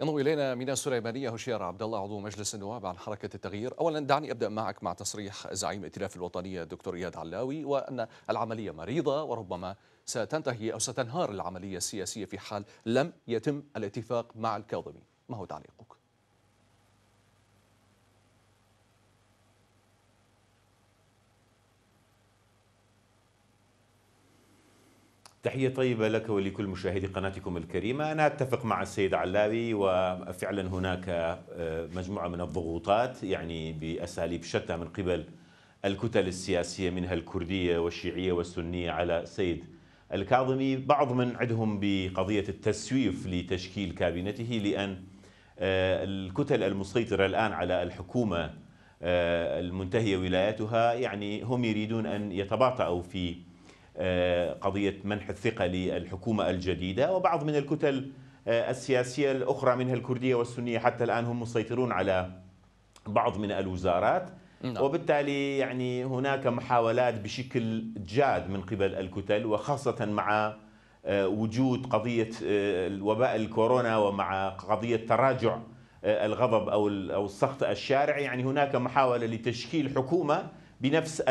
ينضم الينا من السليمانيه هشير عبد الله عضو مجلس النواب عن حركه التغيير، اولا دعني ابدا معك مع تصريح زعيم ائتلاف الوطنيه الدكتور اياد علاوي وان العمليه مريضه وربما ستنتهي او ستنهار العمليه السياسيه في حال لم يتم الاتفاق مع الكاظمي، ما هو تعليقك؟ تحية طيبة لك ولكل مشاهدي قناتكم الكريمة أنا أتفق مع السيد علاوي وفعلا هناك آه، مجموعة من الضغوطات يعني بأساليب شتى من قبل الكتل السياسية منها الكردية والشيعية والسنية على السيد الكاظمي بعض من عندهم بقضية التسويف لتشكيل كابينته لأن آه، الكتل المسيطرة الآن على الحكومة آه، المنتهية ولايتها يعني هم يريدون أن يتباطؤوا في قضية منح الثقة للحكومة الجديدة وبعض من الكتل آه، السياسية الأخرى منها الكردية والسنية حتى الآن هم مسيطرون على بعض من الوزارات نعم. وبالتالي يعني هناك محاولات بشكل جاد من قبل الكتل وخاصة مع آه، وجود قضية آه، وباء الكورونا ومع قضية تراجع الغضب أو السخط الشارعي يعني هناك محاولة لتشكيل حكومة بنفس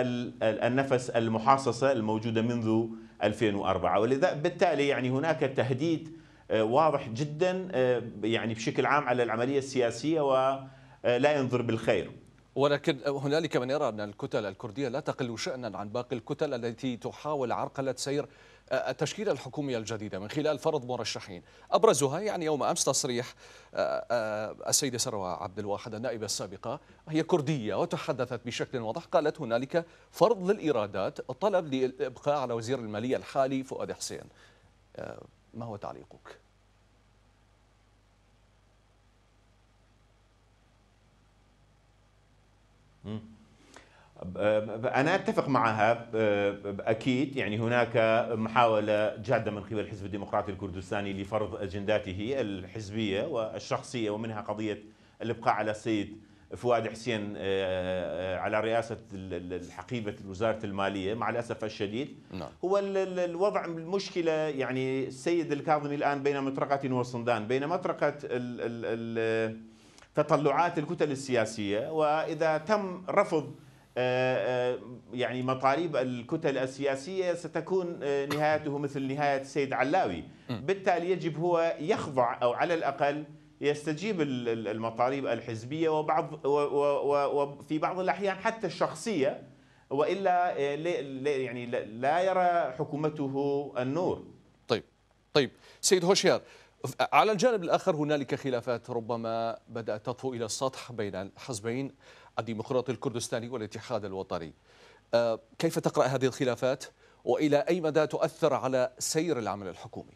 النفس المحاصصة الموجودة منذ 2004 ولذا بالتالي يعني هناك تهديد آه، واضح جدا آه، يعني بشكل عام على العملية السياسية ولا ينظر بالخير ولكن هنالك من يرى أن الكتل الكردية لا تقل شأنا عن باقي الكتل التي تحاول عرقلة سير التشكيلة الحكومية الجديدة من خلال فرض مرشحين أبرزها يعني يوم أمس تصريح آه، آه، السيدة سروى عبد الواحد النائبة السابقة هي كردية وتحدثت بشكل واضح قالت هنالك فرض للإيرادات طلب للإبقاء على وزير المالية الحالي فؤاد حسين آه، ما هو تعليقك؟ أنا أتفق معها أكيد يعني هناك محاولة جادة من قبل الحزب الديمقراطي الكردستاني لفرض أجنداته الحزبية والشخصية ومنها قضية الإبقاء على السيد فؤاد حسين آه، آه، على رئاسة حقيبة وزارة المالية مع الأسف الشديد نعم. هو الوضع المشكلة يعني السيد الكاظمي الآن بين مطرقة وصندان بين مطرقة تطلعات الكتل السياسيه واذا تم رفض آه، آه، يعني مطالب الكتل السياسيه ستكون آه، نهايته مثل نهايه السيد علاوي بالتالي يجب هو يخضع او على الاقل يستجيب المطالب الحزبيه وبعض وفي بعض الاحيان حتى الشخصيه والا يعني لا يرى حكومته النور طيب طيب سيد هوشيار على الجانب الآخر هنالك خلافات ربما بدأت تطفو إلى السطح بين الحزبين الديمقراطي الكردستاني والاتحاد الوطني آه، كيف تقرأ هذه الخلافات وإلى أي مدى تؤثر على سير العمل الحكومي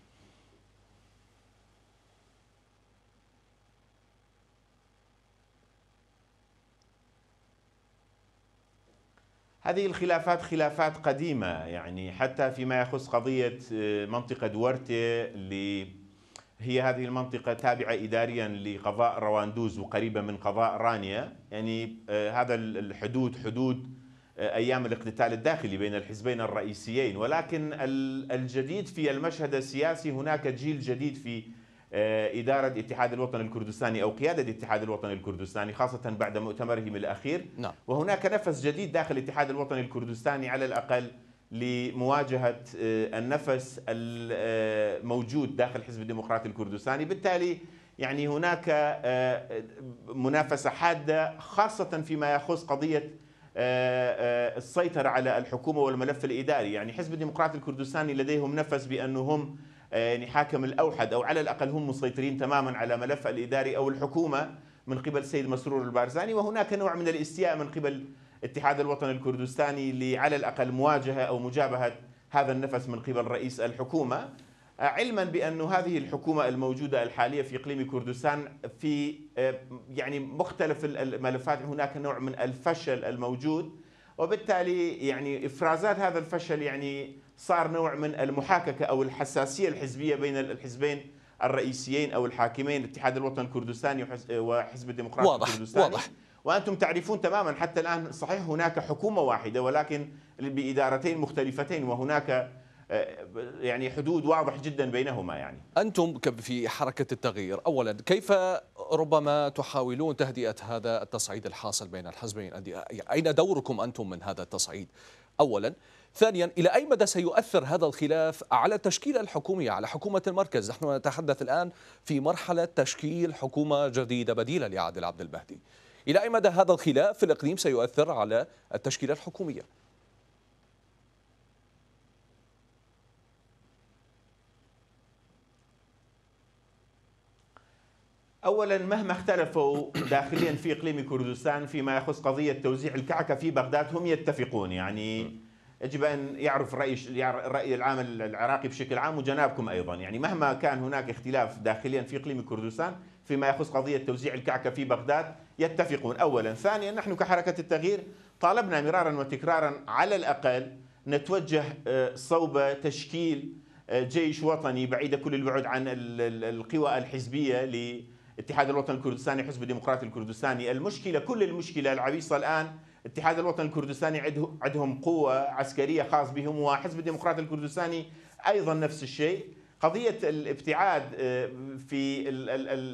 هذه الخلافات خلافات قديمة يعني حتى فيما يخص قضية آه، منطقة دوارتي هي هذه المنطقة تابعة إداريا لقضاء رواندوز وقريبة من قضاء رانيا يعني آه، هذا الحدود حدود آه، أيام الاقتتال الداخلي بين الحزبين الرئيسيين ولكن الجديد في المشهد السياسي هناك جيل جديد في آه، إدارة اتحاد الوطن الكردستاني أو قيادة اتحاد الوطن الكردستاني خاصة بعد مؤتمرهم الأخير نعم. وهناك نفس جديد داخل اتحاد الوطن الكردستاني على الأقل لمواجهة آه، النفس الموجود آه، داخل حزب الديمقراطي الكردستاني بالتالي يعني هناك آه، منافسة حادة خاصة فيما يخص قضية السيطرة على الحكومة والملف الإداري يعني حزب الديمقراطي الكردستاني لديهم نفس بأنهم يعني حاكم الأوحد أو على الأقل هم مسيطرين تماما على ملف الإداري أو الحكومة من قبل السيد مسرور البارزاني وهناك نوع من الاستياء من قبل الاتحاد الوطني الكردستاني لعلى الأقل مواجهة أو مجابهة هذا النفس من قبل رئيس الحكومة علما بأن هذه الحكومة الموجودة الحالية في إقليم كردستان في آه، يعني مختلف الملفات هناك نوع من الفشل الموجود وبالتالي يعني إفرازات هذا الفشل يعني صار نوع من المحاككة أو الحساسية الحزبية بين الحزبين الرئيسيين أو الحاكمين الاتحاد الوطني الكردستاني وحزب الديمقراطي واضح الكردستاني واضح وأنتم تعرفون تماما حتى الآن صحيح هناك حكومة واحدة ولكن بإدارتين مختلفتين وهناك آه، يعني حدود واضح جدا بينهما يعني أنتم في حركة التغيير أولا كيف ربما تحاولون تهدئة هذا التصعيد الحاصل بين الحزبين أين دوركم أنتم من هذا التصعيد أولا ثانيا إلى أي مدى سيؤثر هذا الخلاف على التشكيلة الحكومية على حكومة المركز نحن نتحدث الآن في مرحلة تشكيل حكومة جديدة بديلة لعادل عبد المهدي إلى أي مدى هذا الخلاف في الإقليم سيؤثر على التشكيلة الحكومية؟ اولا مهما اختلفوا داخليا في اقليم كردستان فيما يخص قضيه توزيع الكعكه في بغداد هم يتفقون يعني يجب ان يعرف راي الراي العام العراقي بشكل عام وجنابكم ايضا يعني مهما كان هناك اختلاف داخليا في اقليم كردستان فيما يخص قضيه توزيع الكعكه في بغداد يتفقون أولا ثانيا نحن كحركة التغيير طالبنا مرارا وتكرارا على الأقل نتوجه آه، صوب تشكيل آه، جيش وطني بعيد كل البعد عن القوى الحزبية لاتحاد الوطني الكردستاني حزب الديمقراطي الكردستاني المشكلة كل المشكلة العويصة الآن اتحاد الوطني الكردستاني عندهم قوة عسكرية خاص بهم وحزب الديمقراطي الكردستاني أيضا نفس الشيء قضية الابتعاد آه، في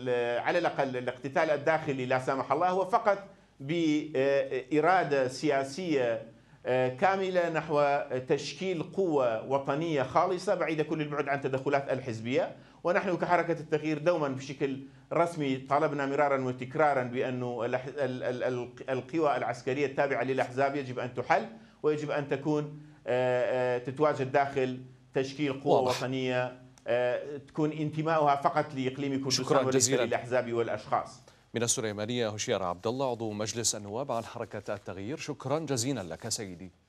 آه، على الأقل الاقتتال الداخلي لا سمح الله هو فقط بإرادة سياسية آه، كاملة نحو تشكيل قوة وطنية خالصة بعيدة كل البعد عن تدخلات الحزبية ونحن كحركة التغيير دوما بشكل رسمي طالبنا مرارا وتكرارا بأن القوى العسكرية التابعة للأحزاب يجب أن تحل ويجب أن تكون تتواجد داخل تشكيل قوى وطنية آه، تكون انتمائها فقط لاقليم كردستان وليس للاحزاب والاشخاص من السليمانيه هشير عبد الله عضو مجلس النواب عن حركه التغيير شكرا جزيلا لك سيدي